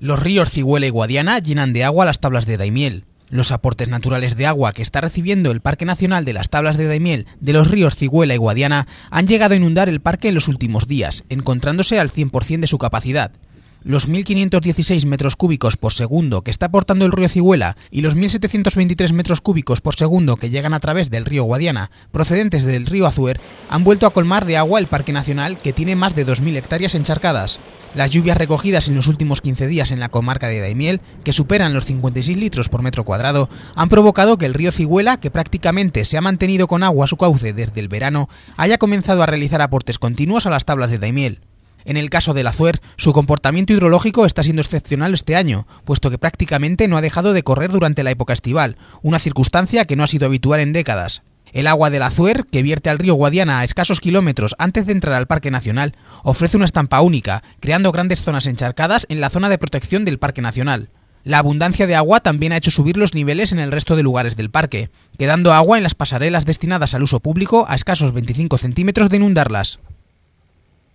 Los ríos Ciguela y Guadiana llenan de agua las tablas de Daimiel. Los aportes naturales de agua que está recibiendo el Parque Nacional de las Tablas de Daimiel de los ríos Ciguela y Guadiana han llegado a inundar el parque en los últimos días, encontrándose al 100% de su capacidad los 1.516 metros cúbicos por segundo que está aportando el río Cigüela y los 1.723 metros cúbicos por segundo que llegan a través del río Guadiana, procedentes del río Azuer, han vuelto a colmar de agua el Parque Nacional, que tiene más de 2.000 hectáreas encharcadas. Las lluvias recogidas en los últimos 15 días en la comarca de Daimiel, que superan los 56 litros por metro cuadrado, han provocado que el río Ciguela, que prácticamente se ha mantenido con agua a su cauce desde el verano, haya comenzado a realizar aportes continuos a las tablas de Daimiel. En el caso del Azuer, su comportamiento hidrológico está siendo excepcional este año, puesto que prácticamente no ha dejado de correr durante la época estival, una circunstancia que no ha sido habitual en décadas. El agua del Azuer, que vierte al río Guadiana a escasos kilómetros antes de entrar al Parque Nacional, ofrece una estampa única, creando grandes zonas encharcadas en la zona de protección del Parque Nacional. La abundancia de agua también ha hecho subir los niveles en el resto de lugares del parque, quedando agua en las pasarelas destinadas al uso público a escasos 25 centímetros de inundarlas.